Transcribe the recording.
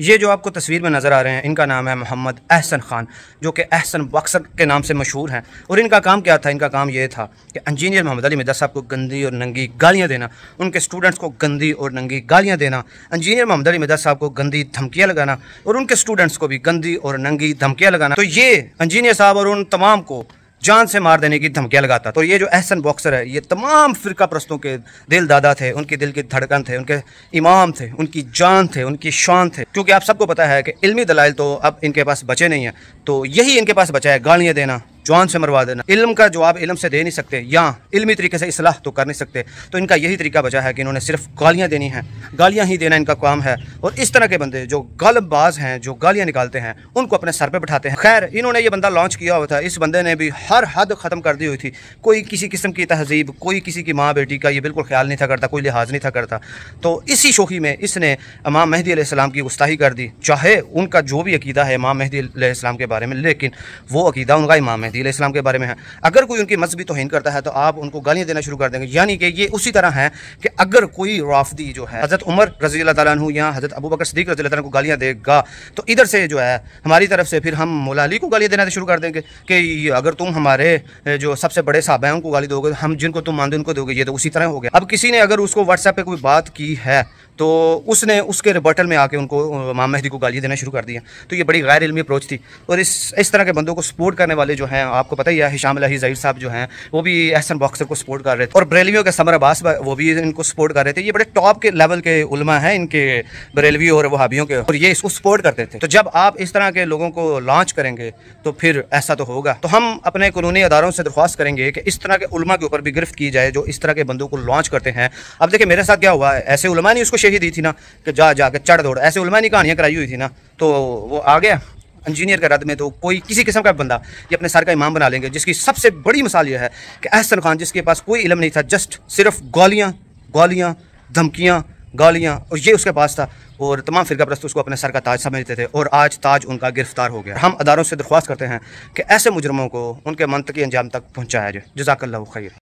ये जो आपको तस्वीर में नज़र आ रहे हैं इनका नाम है मोहम्मद अहसन ख़ान जो कि अहसन बक्सर के नाम से मशहूर हैं और इनका काम क्या था इनका काम ये था कि इंजीनियर मोहम्मद अली मिदा साहब को गंदी और नंगी गालियाँ देना उनके स्टूडेंट्स को गंदी और नंगी गालियाँ देना इंजीनियर मोहम्मद अली मिदा साहब को गंदी धमकियाँ लगाना और उनके स्टूडेंट्स को भी गंदी और नंगी धमकियाँ लगाना तो ये इंजीनियर साहब और उन तमाम को जान से मार देने की धमकियाँ लगाता तो ये जो एहसन बॉक्सर है ये तमाम फ़िरका प्रस्तों के दिल दादा थे उनके दिल की धड़कन थे उनके इमाम थे उनकी जान थे उनकी शान थे क्योंकि आप सबको पता है कि इलमी दलाइल तो अब इनके पास बचे नहीं हैं तो यही इनके पास बचा है गालियाँ देना जान से मरवा देना इल्म का जवाब इल्म से दे नहीं सकते या इलमी तरीके से असलाह तो कर नहीं सकते तो इनका यही तरीका बचा है कि इन्होंने सिर्फ गालियाँ देनी हैं गालियाँ ही देना इनका काम है और इस तरह के बंदे जो गलबाज हैं जो गालियाँ निकालते हैं उनको अपने सर पर बैठाते हैं खैर इन्होंने ये बंदा लॉन्च किया हुआ था इस बंदे ने भी हर हद ख़त्म कर दी हुई थी कोई किसी किस्म की तहजीब कोई किसी की माँ बेटी का ये बिल्कुल ख्याल नहीं था करता कोई लिहाज नहीं था करता तो इसी शोखी में इसने इमाम महदी आसमाम की गुस्ताही कर दी चाहे उनका जो भी अकीदा है इमाम महदी आसमाम के बारे में लेकिन वो अकीदा उनका इमाम है महदी इस्लाम के बारे में है अगर कोई उनकी मजहबी तोहन करता है तो आप उनको गालियाँ देना शुरू कर देंगे यानी कि ये उसी तरह है कि अगर कोई राफदी जो है हज़रत उमर रजी तु या हज़रत अबू बकर सदीक रजी को गालियाँ देगा तो इधर से जो है हमारी तरफ से फिर हम मोलाली को गालियाँ देना शुरू कर देंगे कि अगर तुम हमारे जो सबसे बड़े साहब हैं उनको गाली दोगे हम जिनको तुम मानते उनको दोगे ये तो उसी तरह हो गया अब किसी ने अगर उसको व्हाट्सएप पर कोई बात की है तो उसने उसके रिबर्टल में आके उनको माम मेहदी को गालियाँ देना शुरू कर दिया तो ये बड़ी गैर इलमी अप्रोच थी और इस इस तरह के बंदों को सपोर्ट करने वाले जो हैं आपको पता ही है हिशाम अली जहीर साहब जो हैं वो भी एहसन बॉक्सर को सपोर्ट कर रहे थे और बरेलवियों के समर अब्बास वो भी इनको सपोर्ट कर रहे थे ये बड़े टॉप के लेवल के उलमा हैं इनके बरेलवी और वहाबियों के और ये इसको सपोर्ट करते थे तो जब आप इस तरह के लोगों को लॉन्च करेंगे तो फिर ऐसा तो होगा तो हम अपने कानूनी अदारों से दरख्वास्त करेंगे कि इस तरह के उलमा के ऊपर भी गिरफ्त की जाए जो इस तरह के बंदों को लॉन्च करते हैं अब देखिए मेरे साथ क्या हुआ ऐसे उलमा नहीं उसको बख्शे ही दी थी ना कि जा जा के चढ़ दौड़ ऐसे उलमा ने कहानियाँ कराई हुई थी ना तो वो आ गया इंजीनियर के रद में तो कोई किसी किस्म का बंदा ये अपने सर का इमाम बना लेंगे जिसकी सबसे बड़ी मिसाल यह है कि अहसन खान जिसके पास कोई इलम नहीं था जस्ट सिर्फ गालियाँ गालियाँ धमकियाँ गालियाँ और ये उसके पास था और तमाम फिरका परस्त उसको अपने सर का ताज समझते थे और आज ताज उनका गिरफ्तार हो गया हम अदारों से दरख्वास्त करते हैं कि ऐसे मुजरमों को उनके के अंजाम तक पहुँचाया जाए जजाकल्ला खैर